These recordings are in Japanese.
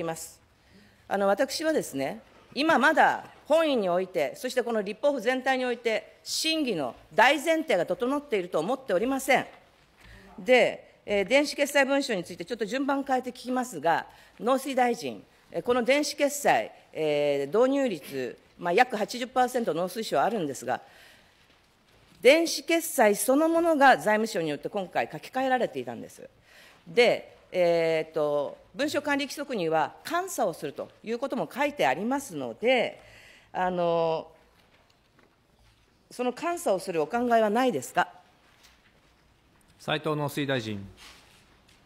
いますあの私はですね、今まだ本院において、そしてこの立法府全体において、審議の大前提が整っていると思っておりません。で、えー、電子決済文書について、ちょっと順番変えて聞きますが、農水大臣、この電子決済、えー、導入率、まあ、約80%農水省あるんですが、電子決済そのものが財務省によって今回書き換えられていたんです。で、えーと、文書管理規則には監査をするということも書いてありますので、あのその監査をするお考えはないですか斉藤農水大臣。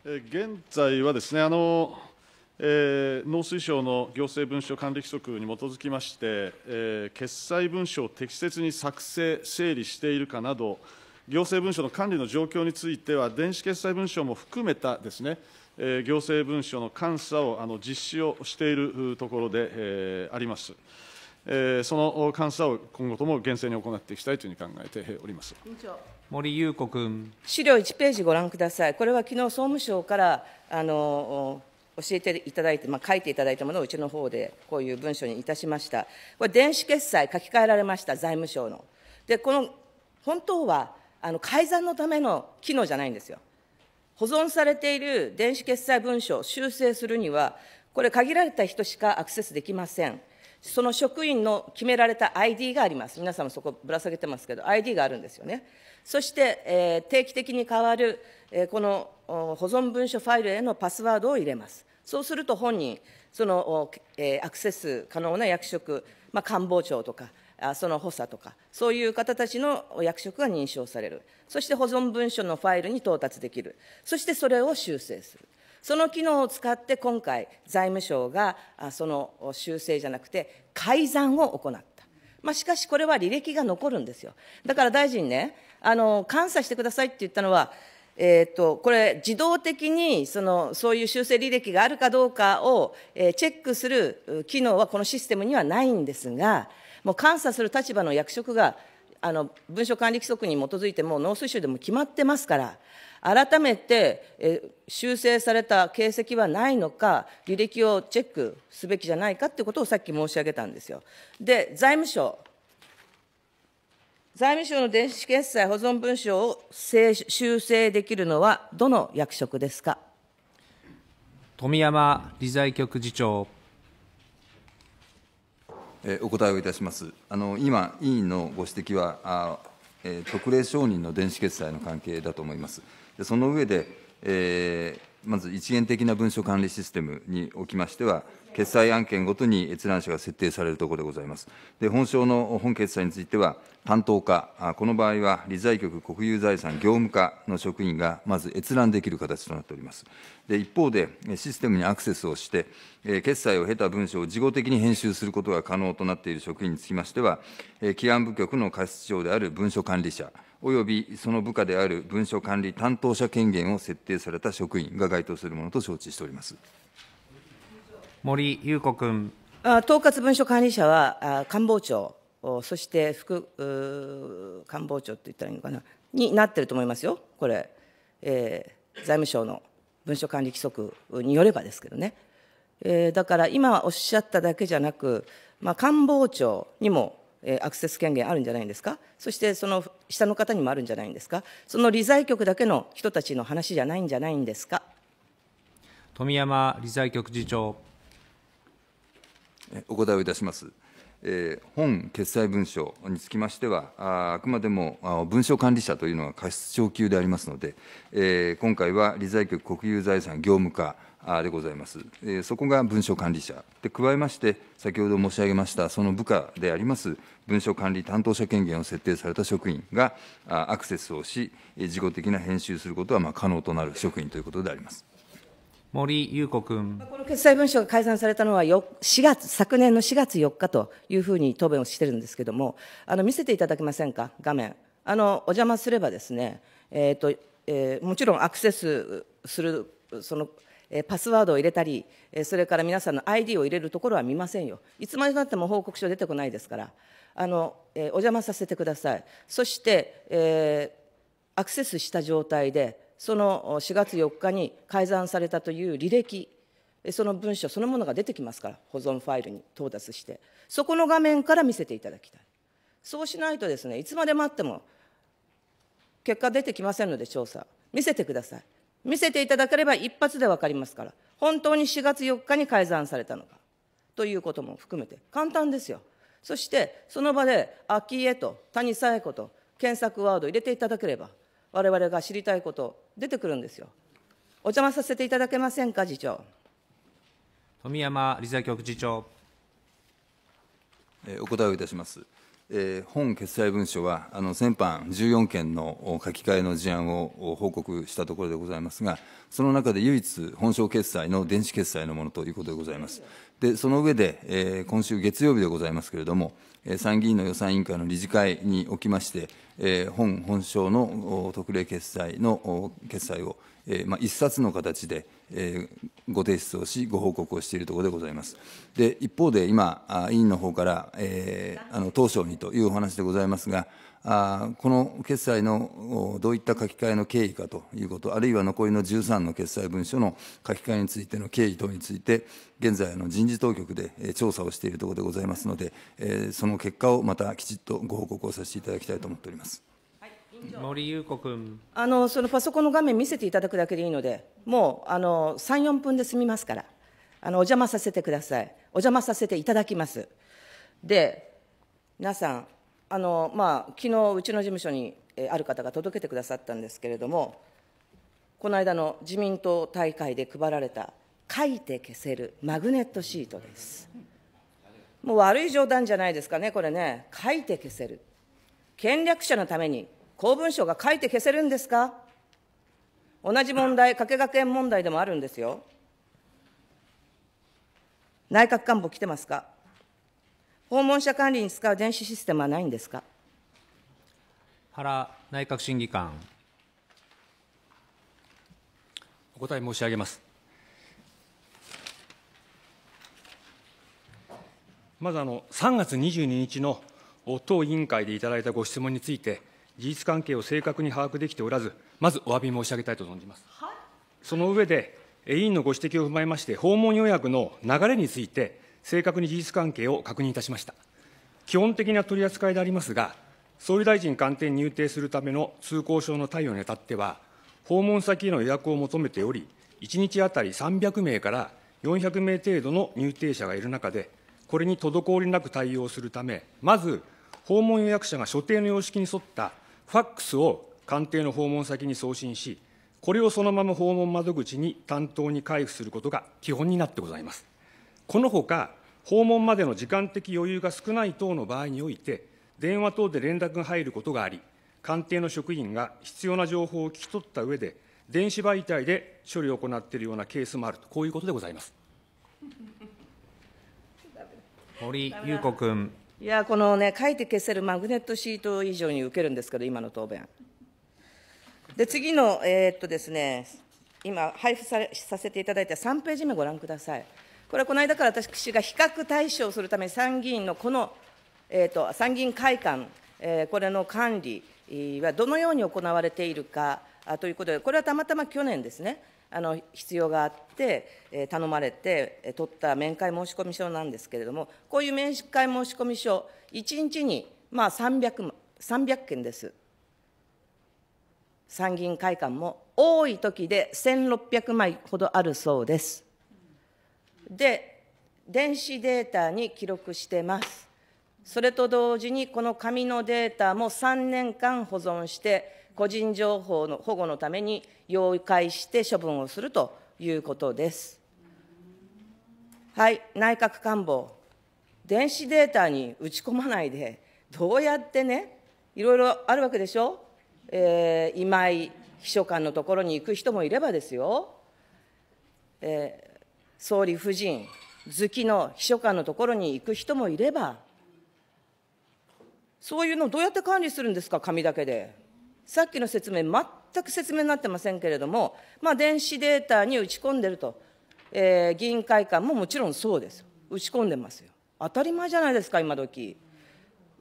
現在はですねあの、えー、農水省の行政文書管理規則に基づきまして、えー、決裁文書を適切に作成、整理しているかなど、行政文書の管理の状況については、電子決済文書も含めたですね、え行政文書の監査をあの実施をしているところで、えー、あります。えー、その監査を今後とも厳正に行っていきたいというふうに考えております森裕子君。資料1ページご覧ください、これは昨日総務省からあの教えていただいて、まあ、書いていただいたものをうちの方でこういう文書にいたしました、これ、電子決済、書き換えられました、財務省の。でこの本当はあの改ざんのための機能じゃないんですよ。保存されている電子決済文書を修正するには、これ、限られた人しかアクセスできません。その職員の決められた ID があります。皆さんもそこぶら下げてますけど、ID があるんですよね。そして、えー、定期的に変わる、えー、この保存文書ファイルへのパスワードを入れます。そうすると本人、その、えー、アクセス可能な役職、まあ、官房長とか、その補佐とか、そういう方たちの役職が認証される、そして保存文書のファイルに到達できる、そしてそれを修正する。その機能を使って今回、財務省がその修正じゃなくて、改ざんを行った。まあ、しかし、これは履歴が残るんですよ。だから大臣ね、あの監査してくださいって言ったのは、えーと、これ、自動的にそのそういう修正履歴があるかどうかを、えチェックする機能はこのシステムにはないんですが、もう監査する立場の役職が、あの文書管理規則に基づいて、も農水省でも決まってますから、改めて、え修正された形跡はないのか、履歴をチェックすべきじゃないかということをさっき申し上げたんですよ。で、財務省、財務省の電子決済保存文書を修正できるのは、どの役職ですか富山理財局次長。お答えをいたします。あの今、委員のご指摘は、あえー、特例承認の電子決済の関係だと思います。でその上で、えー、まず一元的な文書管理システムにおきましては、決済案件ごとに閲覧者が設定されるところでございます。で、本省の本決裁については、担当課、この場合は理財局国有財産業務課の職員がまず閲覧できる形となっております。で、一方で、システムにアクセスをして、決済を経た文書を事後的に編集することが可能となっている職員につきましては、基安部局の過失長である文書管理者、およびその部下である文書管理担当者権限を設定された職員が該当するものと承知しております。森裕子君。統括文書管理者は官房長、そして副官房長って言ったらいいのかな、になってると思いますよ、これ、えー、財務省の文書管理規則によればですけどね。えー、だから今おっしゃっただけじゃなく、まあ、官房長にも、えー、アクセス権限あるんじゃないんですか、そしてその下の方にもあるんじゃないんですか、その理財局だけの人たちの話じゃないんじゃないんですか。富山理財局次長。お答えをいたします。本決裁文書につきましては、あくまでも文書管理者というのは過失昇級でありますので、今回は理財局国有財産業務課でございます。そこが文書管理者。で、加えまして、先ほど申し上げました、その部下であります文書管理担当者権限を設定された職員がアクセスをし、事後的な編集することはま可能となる職員ということであります。森裕子君この決裁文書が改ざんされたのは4月、昨年の4月4日というふうに答弁をしてるんですけれども、あの見せていただけませんか、画面、あのお邪魔すればですね、えーとえー、もちろんアクセスするその、えー、パスワードを入れたり、えー、それから皆さんの ID を入れるところは見ませんよ、いつまでたっても報告書出てこないですから、あのえー、お邪魔させてください。そして、えーアクセスした状態で、その4月4日に改ざんされたという履歴、その文書そのものが出てきますから、保存ファイルに到達して、そこの画面から見せていただきたい。そうしないとですね、いつまで待っても結果出てきませんので、調査、見せてください。見せていただければ一発で分かりますから、本当に4月4日に改ざんされたのかということも含めて、簡単ですよ。そして、その場で、秋江と谷紗恵子と検索ワードを入れていただければ、われわれが知りたいこと出てくるんですよ。お邪魔させていただけませんか、次長。富山理財局次長。お答えをいたします。えー、本決裁文書は、あの先般、14件の書き換えの事案を報告したところでございますが、その中で唯一、本省決裁の電子決裁のものということでございます。で、その上で、えー、今週月曜日でございますけれども、参議院の予算委員会の理事会におきまして、えー、本本省の特例決裁の決裁をえーまあ、一冊の形で、えー、ご提出をし、ご報告をしているところでございます。で一方で今、委員の方から、えー、あの当初にというお話でございますが、あこの決済のどういった書き換えの経緯かということ、あるいは残りの13の決済文書の書き換えについての経緯等について、現在、の人事当局で調査をしているところでございますので、その結果をまたきちっとご報告をさせていただきたいと思っております。森裕子君あのそのパソコンの画面見せていただくだけでいいので、もうあの3、4分で済みますから、あのお邪魔させてください、お邪魔させていただきます。で、皆さん、あのまあ昨日うちの事務所にある方が届けてくださったんですけれども、この間の自民党大会で配られた、書いて消せるマグネットシートです。もう悪い冗談じゃないですかね、これね、書いて消せる。権力者のために公文書が書いて消せるんですか同じ問題、加計学園問題でもあるんですよ。内閣官房来てますか訪問者管理に使う電子システムはないんですか原内閣審議官。お答え申し上げます。まずあの3月22日の党委員会でいただいたご質問について、事実関係を正確に把握できておらず、まずお詫び申し上げたいと存じます。その上で、委員のご指摘を踏まえまして、訪問予約の流れについて、正確に事実関係を確認いたしました。基本的な取り扱いでありますが、総理大臣官邸に入廷するための通行証の対応にあたっては、訪問先への予約を求めており、1日当たり300名から400名程度の入廷者がいる中で、これに滞りなく対応するため、まず、訪問予約者が所定の様式に沿ったファックスを官邸の訪問先に送信し、これをそのまま訪問窓口に担当に回付することが基本になってございます。このほか、訪問までの時間的余裕が少ない等の場合において、電話等で連絡が入ることがあり、官邸の職員が必要な情報を聞き取った上で、電子媒体で処理を行っているようなケースもあると、こういうことでございます。森裕子君。いや、このね、書いて消せるマグネットシート以上に受けるんですけど、今の答弁。で、次の、えー、っとですね、今、配布されさせていただいた3ページ目ご覧ください。これはこの間から私が比較対象するために参議院のこの、えーと、参議院会館、えー、これの管理はどのように行われているかということで、これはたまたま去年ですね、あの必要があって、え頼まれて取った面会申込書なんですけれども、こういう面会申込書、1日にまあ 300, 300件です。参議院会館も多い時で1600枚ほどあるそうです。で、電子データに記録してます。それと同時に、この紙のデータも3年間保存して、個人情報の保護のために要介して処分をするということです。はい、内閣官房、電子データに打ち込まないで、どうやってね、いろいろあるわけでしょ、えー、今井秘書官のところに行く人もいればですよ、えー、総理夫人、好きの秘書官のところに行く人もいれば、そういうのをどうやって管理するんですか、紙だけで。さっきの説明、全く説明になってませんけれども、まあ、電子データに打ち込んでると、えー、議員会館ももちろんそうです、打ち込んでますよ、当たり前じゃないですか、今時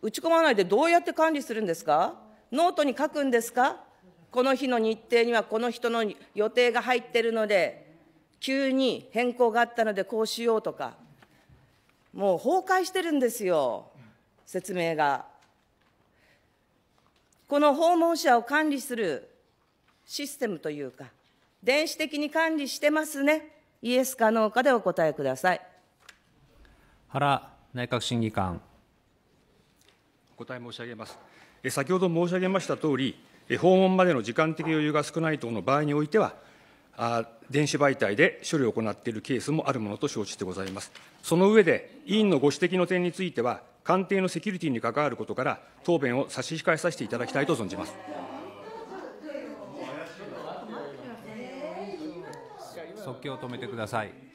打ち込まないでどうやって管理するんですか、ノートに書くんですか、この日の日程にはこの人の予定が入ってるので、急に変更があったのでこうしようとか、もう崩壊してるんですよ、説明が。この訪問者を管理するシステムというか、電子的に管理してますね、イエスかノーかでお答えください。原内閣審議官。お答え申し上げます。先ほど申し上げましたとおり、訪問までの時間的余裕が少ない等の場合においては、電子媒体で処理を行っているケースもあるものと承知でございます。その上で、委員のご指摘の点については、官邸のセキュリティに関わることから、答弁を差し控えさせていただきたいと存じます。即興を止めてください。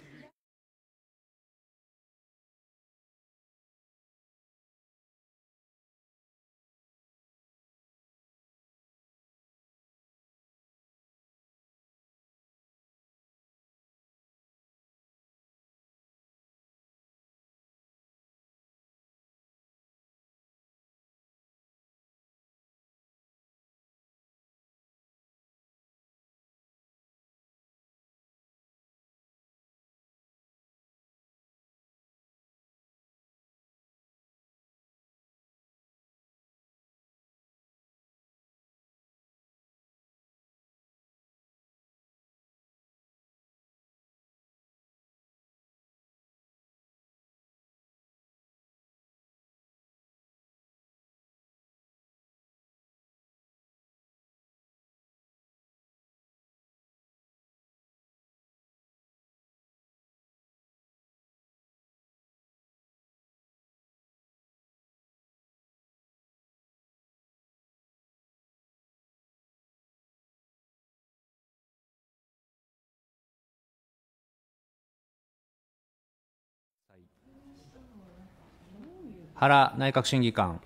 原内閣審議官。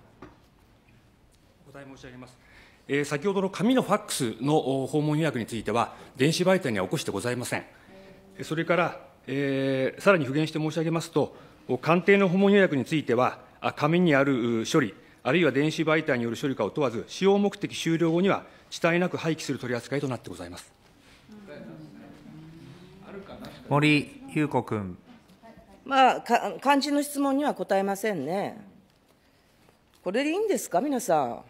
お答え申し上げます。えー、先ほどの紙のファックスの訪問予約については、電子媒体には起こしてございません。それから、えー、さらに復元して申し上げますと、官邸の訪問予約については、紙にある処理、あるいは電子媒体による処理かを問わず、使用目的終了後には、遅滞なく廃棄する取り扱いとなってございます。森裕子君。まあ、肝心の質問には答えませんね。これでいいんですか、皆さん。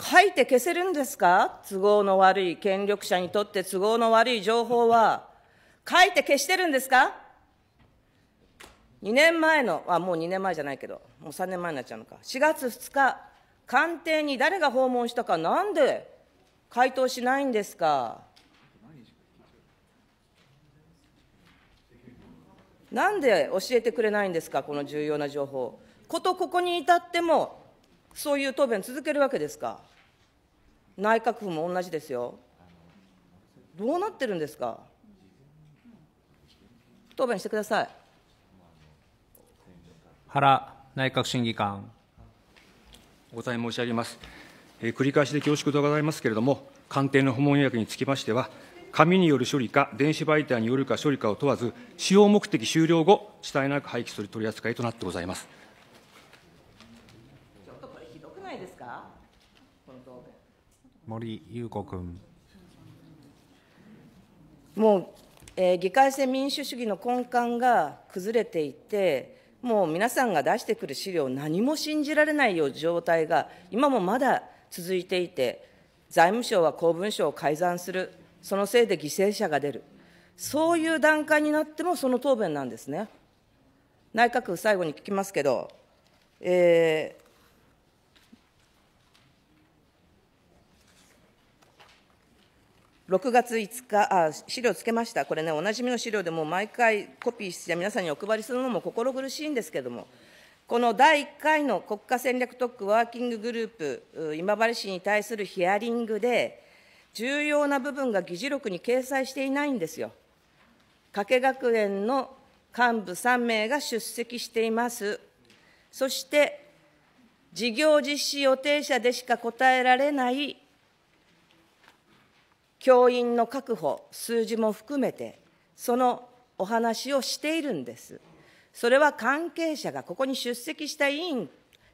書いて消せるんですか都合の悪い、権力者にとって都合の悪い情報は。書いて消してるんですか ?2 年前の、あ、もう2年前じゃないけど、もう3年前になっちゃうのか。4月2日、官邸に誰が訪問したか、なんで回答しないんですかなんで教えてくれないんですか、この重要な情報。ことここに至っても、そういう答弁続けるわけですか。内閣府も同じですよ。どうなってるんですか。答弁してください。原内閣審議官。お答え申し上げます。え繰り返しで恐縮でございますけれども、官邸の訪問予約につきましては、紙による処理か、電子媒体によるか処理かを問わず、使用目的終了後、主体なく廃棄する取り扱いとなってございます。ちょっとこれひどくないですか森裕子君。もう、えー、議会制民主主義の根幹が崩れていて、もう皆さんが出してくる資料、何も信じられないよう状態が、今もまだ続いていて、財務省は公文書を改ざんする。そのせいで犠牲者が出る、そういう段階になってもその答弁なんですね。内閣府、最後に聞きますけど、えー、6月5日あ、資料つけました、これね、おなじみの資料でもう毎回コピーして皆さんにお配りするのも心苦しいんですけれども、この第1回の国家戦略特区ワーキンググループ、今治市に対するヒアリングで、重要な部分が議事録に掲載していないんですよ。加計学園の幹部3名が出席しています。そして、事業実施予定者でしか答えられない教員の確保、数字も含めて、そのお話をしているんです。それは関係者が、ここに出席した委員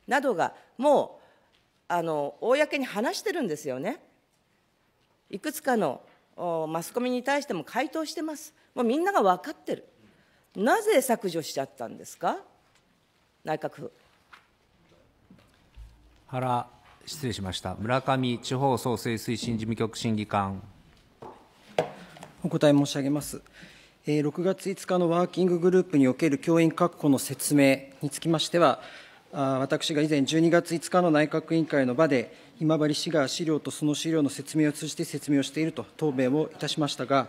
などが、もう、あの、公に話してるんですよね。いくつかのマスコミに対しても回答してます。もうみんなが分かってる。なぜ削除しちゃったんですか内閣府。原、失礼しました。村上地方創生推進事務局審議官。お答え申し上げます。6月5日のワーキンググループにおける教員確保の説明につきましては、私が以前12月5日の内閣委員会の場で、今治市が資料とその資料の説明を通じて説明をしていると答弁をいたしましたが、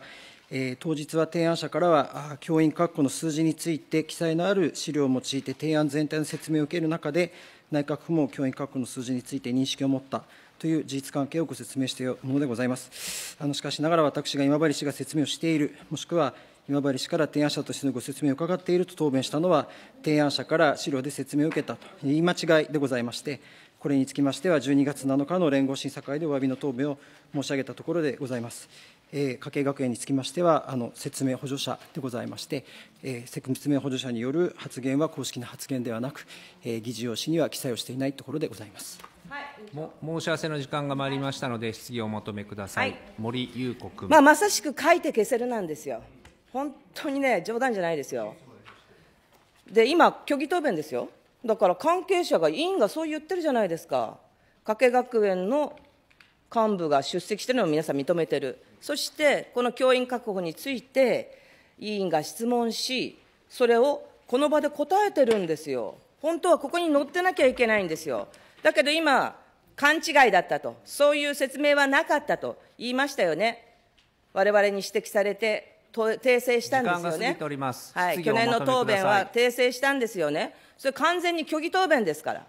えー、当日は提案者からは、教員確保の数字について記載のある資料を用いて提案全体の説明を受ける中で、内閣府も教員確保の数字について認識を持ったという事実関係をご説明しているものでございます。あのしかしながら私が今治市が説明をしている、もしくは今治市から提案者としてのご説明を伺っていると答弁したのは、提案者から資料で説明を受けたという言い間違いでございまして、これにつきましては、12月7日の連合審査会でおわびの答弁を申し上げたところでございます。えー、家計学園につきましては、あの説明補助者でございまして、えー、説明補助者による発言は公式な発言ではなく、えー、議事要旨には記載をしていないところでございます。はい、申し合わせの時間が参りましたので、質疑をお求めください、はい、森裕子君、まあ、まさしく書いて消せるなんですよ、本当にね、冗談じゃないですよ、で今、虚偽答弁ですよ。だから関係者が、委員がそう言ってるじゃないですか。加計学園の幹部が出席してるのを皆さん認めてる。そして、この教員確保について、委員が質問し、それをこの場で答えてるんですよ。本当はここに載ってなきゃいけないんですよ。だけど今、勘違いだったと、そういう説明はなかったと言いましたよね。我々に指摘されて、訂正したんですよね。はい、去年の答弁は訂正したんですよね。それ完全に虚偽答弁ですから。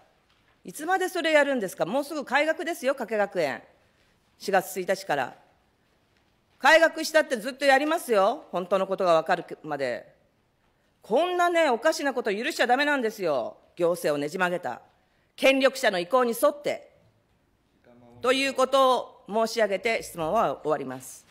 いつまでそれやるんですか。もうすぐ開学ですよ、加計学園。4月1日から。開学したってずっとやりますよ。本当のことがわかるまで。こんなね、おかしなこと許しちゃだめなんですよ。行政をねじ曲げた。権力者の意向に沿って。ということを申し上げて質問は終わります。